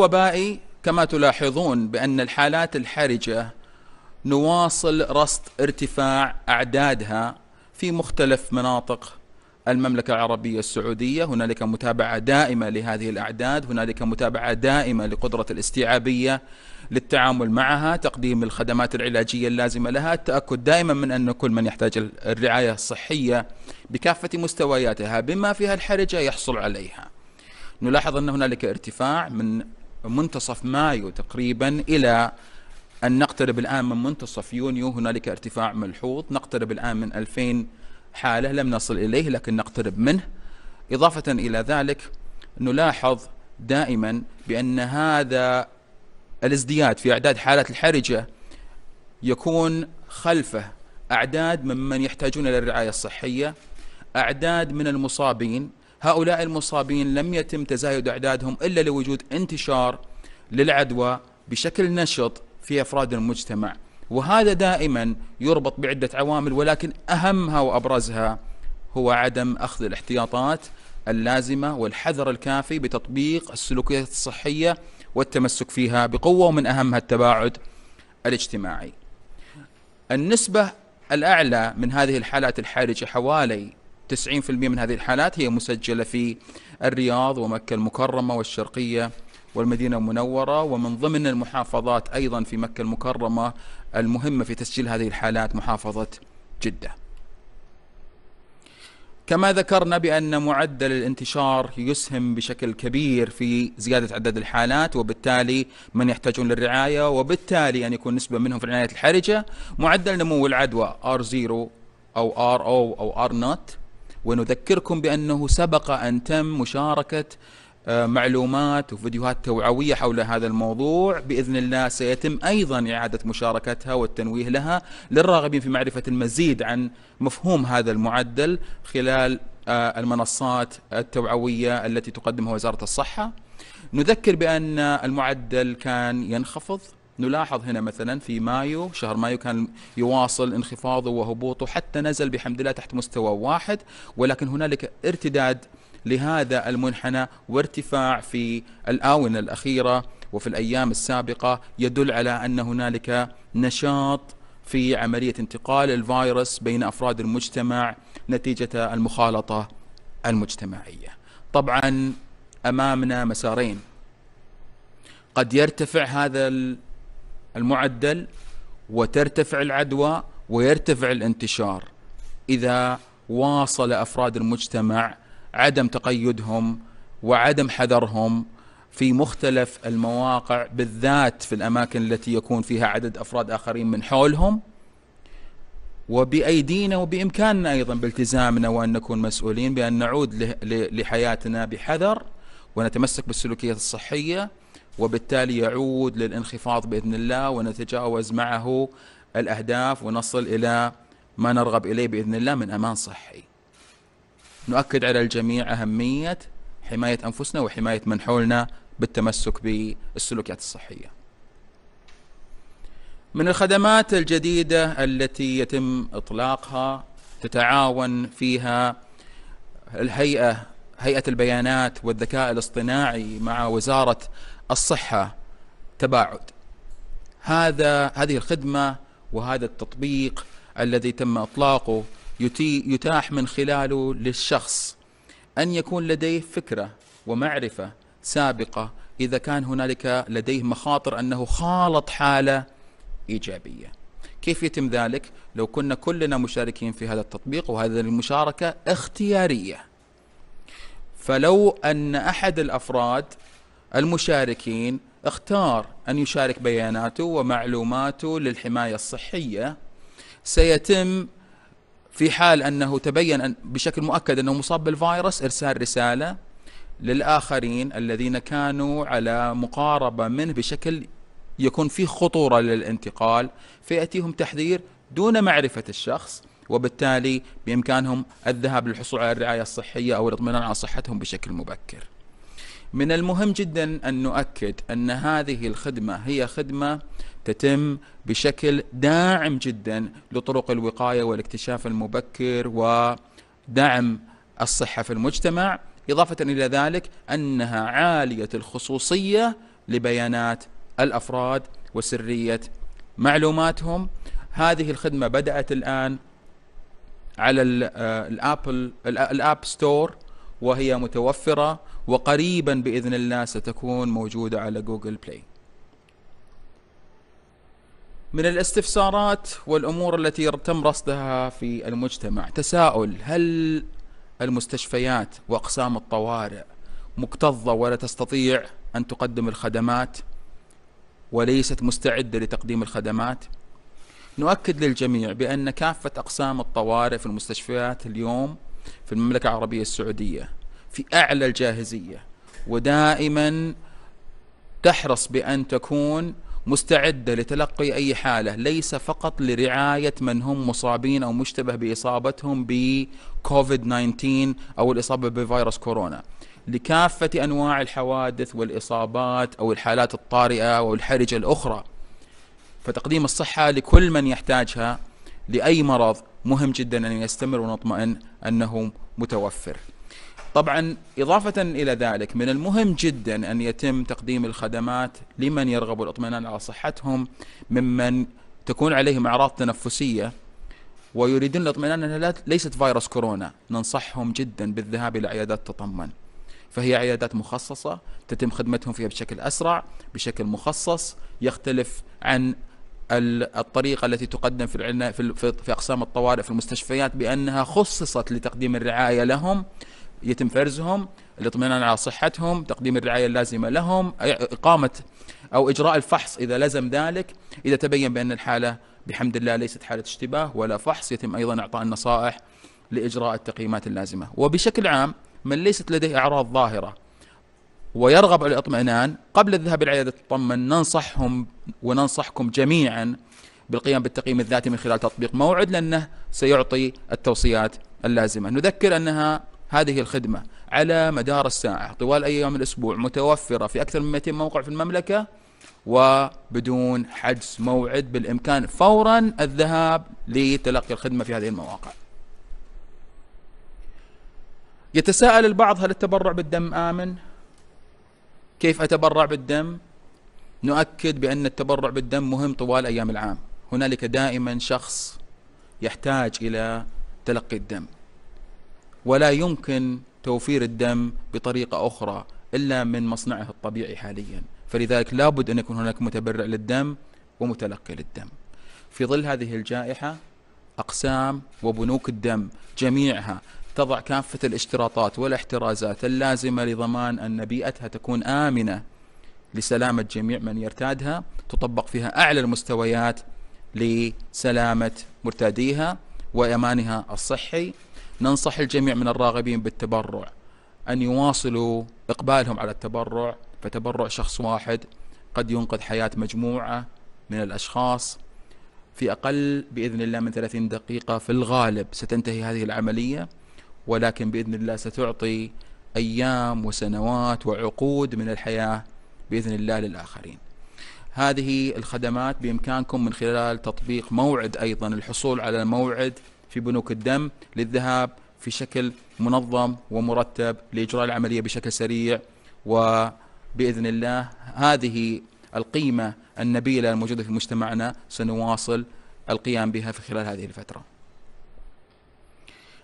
وبائي كما تلاحظون بأن الحالات الحرجة نواصل رصد ارتفاع أعدادها في مختلف مناطق المملكة العربية السعودية هنالك متابعة دائمة لهذه الأعداد هنالك متابعة دائمة لقدرة الاستيعابية للتعامل معها تقديم الخدمات العلاجية اللازمة لها التأكد دائما من أن كل من يحتاج الرعاية الصحية بكافة مستوياتها بما فيها الحرجة يحصل عليها نلاحظ أن هنالك ارتفاع من منتصف مايو تقريبا إلى أن نقترب الآن من منتصف يونيو هنالك ارتفاع ملحوظ نقترب الآن من 2000 حالة لم نصل إليه لكن نقترب منه إضافة إلى ذلك نلاحظ دائما بأن هذا الازدياد في أعداد حالات الحرجة يكون خلفه أعداد ممن يحتاجون إلى الرعاية الصحية أعداد من المصابين هؤلاء المصابين لم يتم تزايد أعدادهم إلا لوجود انتشار للعدوى بشكل نشط في أفراد المجتمع وهذا دائما يربط بعدة عوامل ولكن أهمها وأبرزها هو عدم أخذ الاحتياطات اللازمة والحذر الكافي بتطبيق السلوكيات الصحية والتمسك فيها بقوة ومن أهمها التباعد الاجتماعي النسبة الأعلى من هذه الحالات الحرجة حوالي 90% من هذه الحالات هي مسجلة في الرياض ومكة المكرمة والشرقية والمدينة المنورة ومن ضمن المحافظات أيضا في مكة المكرمة المهمة في تسجيل هذه الحالات محافظة جدة كما ذكرنا بأن معدل الانتشار يسهم بشكل كبير في زيادة عدد الحالات وبالتالي من يحتاجون للرعاية وبالتالي أن يكون نسبة منهم في العناية الحرجة معدل نمو العدوى R0 أو RO أو R0 ونذكركم بأنه سبق أن تم مشاركة آه، معلومات وفيديوهات توعوية حول هذا الموضوع بإذن الله سيتم أيضا إعادة مشاركتها والتنويه لها للراغبين في معرفة المزيد عن مفهوم هذا المعدل خلال آه، المنصات التوعوية التي تقدمها وزارة الصحة نذكر بأن المعدل كان ينخفض نلاحظ هنا مثلا في مايو شهر مايو كان يواصل انخفاضه وهبوطه حتى نزل بحمد الله تحت مستوى واحد ولكن هنالك ارتداد لهذا المنحنى وارتفاع في الآونة الأخيرة وفي الأيام السابقة يدل على أن هنالك نشاط في عملية انتقال الفيروس بين أفراد المجتمع نتيجة المخالطة المجتمعية طبعا أمامنا مسارين قد يرتفع هذا المعدل وترتفع العدوى ويرتفع الانتشار إذا واصل أفراد المجتمع عدم تقيدهم وعدم حذرهم في مختلف المواقع بالذات في الأماكن التي يكون فيها عدد أفراد آخرين من حولهم وبأيدينا وبإمكاننا أيضا بالتزامنا وأن نكون مسؤولين بأن نعود لحياتنا بحذر ونتمسك بالسلوكيات الصحية وبالتالي يعود للانخفاض باذن الله ونتجاوز معه الاهداف ونصل الى ما نرغب اليه باذن الله من امان صحي. نؤكد على الجميع اهميه حمايه انفسنا وحمايه من حولنا بالتمسك بالسلوكيات الصحيه. من الخدمات الجديده التي يتم اطلاقها تتعاون فيها الهيئه هيئه البيانات والذكاء الاصطناعي مع وزاره الصحة تباعد هذا هذه الخدمة وهذا التطبيق الذي تم إطلاقه يتاح من خلاله للشخص أن يكون لديه فكرة ومعرفة سابقة إذا كان هنالك لديه مخاطر أنه خالط حالة إيجابية كيف يتم ذلك؟ لو كنا كلنا مشاركين في هذا التطبيق وهذه المشاركة اختيارية فلو أن أحد الأفراد المشاركين اختار أن يشارك بياناته ومعلوماته للحماية الصحية سيتم في حال أنه تبين أن بشكل مؤكد أنه مصاب بالفيروس إرسال رسالة للآخرين الذين كانوا على مقاربة منه بشكل يكون فيه خطورة للانتقال فيأتيهم تحذير دون معرفة الشخص وبالتالي بإمكانهم الذهاب للحصول على الرعاية الصحية أو الاطمئنان على صحتهم بشكل مبكر من المهم جدا أن نؤكد أن هذه الخدمة هي خدمة تتم بشكل داعم جدا لطرق الوقاية والاكتشاف المبكر ودعم الصحة في المجتمع إضافة إلى ذلك أنها عالية الخصوصية لبيانات الأفراد وسرية معلوماتهم هذه الخدمة بدأت الآن على آه، الابل آه، الاب ستور وهي متوفرة وقريبا بإذن الله ستكون موجودة على جوجل بلاي من الاستفسارات والأمور التي تم رصدها في المجتمع تساؤل هل المستشفيات وأقسام الطوارئ مكتظة ولا تستطيع أن تقدم الخدمات وليست مستعدة لتقديم الخدمات نؤكد للجميع بأن كافة أقسام الطوارئ في المستشفيات اليوم في المملكة العربية السعودية في أعلى الجاهزية ودائما تحرص بأن تكون مستعدة لتلقي أي حالة ليس فقط لرعاية من هم مصابين أو مشتبه بإصابتهم بكوفيد 19 أو الإصابة بفيروس كورونا لكافة أنواع الحوادث والإصابات أو الحالات الطارئة والحرجة الأخرى فتقديم الصحة لكل من يحتاجها لأي مرض مهم جدا أن يستمر ونطمئن أنه متوفر طبعا إضافة إلى ذلك من المهم جدا أن يتم تقديم الخدمات لمن يرغب الاطمئنان على صحتهم ممن تكون عليهم أعراض تنفسية ويريدون الاطمئنان أنها ليست فيروس كورونا ننصحهم جدا بالذهاب إلى عيادات تطمن فهي عيادات مخصصة تتم خدمتهم فيها بشكل أسرع بشكل مخصص يختلف عن الطريقة التي تقدم في في أقسام الطوارئ في المستشفيات بأنها خصصت لتقديم الرعاية لهم يتم فرزهم الاطمئنان على صحتهم تقديم الرعاية اللازمة لهم إقامة أو إجراء الفحص إذا لزم ذلك إذا تبين بأن الحالة بحمد الله ليست حالة اشتباه ولا فحص يتم أيضا إعطاء النصائح لإجراء التقييمات اللازمة وبشكل عام من ليست لديه أعراض ظاهرة ويرغب على الاطمئنان قبل الذهاب إلى عيادة تطمن ننصحهم وننصحكم جميعا بالقيام بالتقييم الذاتي من خلال تطبيق موعد لأنه سيعطي التوصيات اللازمة نذكر أنها هذه الخدمة على مدار الساعة طوال أيام الأسبوع متوفرة في أكثر من 200 موقع في المملكة وبدون حجز موعد بالإمكان فورا الذهاب لتلقي الخدمة في هذه المواقع يتساءل البعض هل التبرع بالدم آمن؟ كيف أتبرع بالدم نؤكد بأن التبرع بالدم مهم طوال أيام العام هنالك دائما شخص يحتاج إلى تلقي الدم ولا يمكن توفير الدم بطريقة أخرى إلا من مصنعه الطبيعي حاليا فلذلك لابد أن يكون هناك متبرع للدم ومتلقي للدم في ظل هذه الجائحة أقسام وبنوك الدم جميعها تضع كافة الاشتراطات والاحترازات اللازمة لضمان أن بيئتها تكون آمنة لسلامة جميع من يرتادها تطبق فيها أعلى المستويات لسلامة مرتاديها وأمانها الصحي ننصح الجميع من الراغبين بالتبرع أن يواصلوا إقبالهم على التبرع فتبرع شخص واحد قد ينقذ حياة مجموعة من الأشخاص في أقل بإذن الله من 30 دقيقة في الغالب ستنتهي هذه العملية ولكن بإذن الله ستعطي أيام وسنوات وعقود من الحياة بإذن الله للآخرين هذه الخدمات بإمكانكم من خلال تطبيق موعد أيضا الحصول على موعد في بنوك الدم للذهاب في شكل منظم ومرتب لإجراء العملية بشكل سريع وبإذن الله هذه القيمة النبيلة الموجودة في مجتمعنا سنواصل القيام بها في خلال هذه الفترة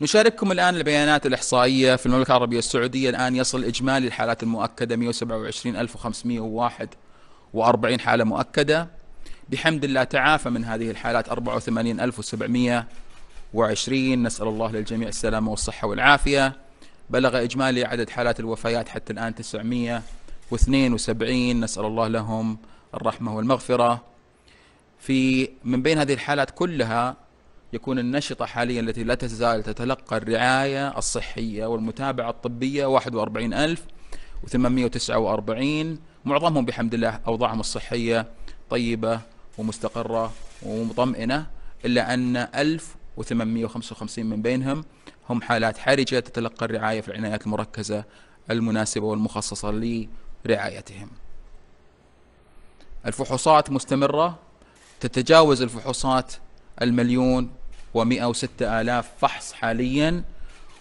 نشارككم الآن البيانات الإحصائية في المملكة العربية السعودية الآن يصل إجمالي الحالات المؤكدة 127541 حالة مؤكدة بحمد الله تعافى من هذه الحالات 84720 نسأل الله للجميع السلامة والصحة والعافية بلغ إجمالي عدد حالات الوفيات حتى الآن 972 نسأل الله لهم الرحمة والمغفرة في من بين هذه الحالات كلها يكون النشطة حاليا التي لا تزال تتلقى الرعاية الصحية والمتابعة الطبية 41849 معظمهم بحمد الله أوضاعهم الصحية طيبة ومستقرة ومطمئنة إلا أن 1855 من بينهم هم حالات حرجة تتلقى الرعاية في العنايات المركزة المناسبة والمخصصة لرعايتهم الفحوصات مستمرة تتجاوز الفحوصات المليون و106 آلاف فحص حاليا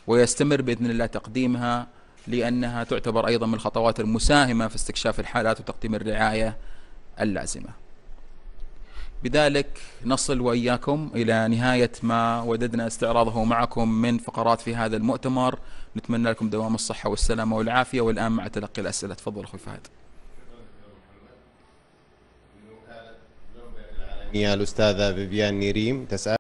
ويستمر بإذن الله تقديمها لأنها تعتبر أيضا من الخطوات المساهمة في استكشاف الحالات وتقديم الرعاية اللازمة بذلك نصل وإياكم إلى نهاية ما وددنا استعراضه معكم من فقرات في هذا المؤتمر نتمنى لكم دوام الصحة والسلامة والعافية والآن مع تلقي الأسئلة تفضل أخوي فهد الأستاذة بيبيان نيريم تسأل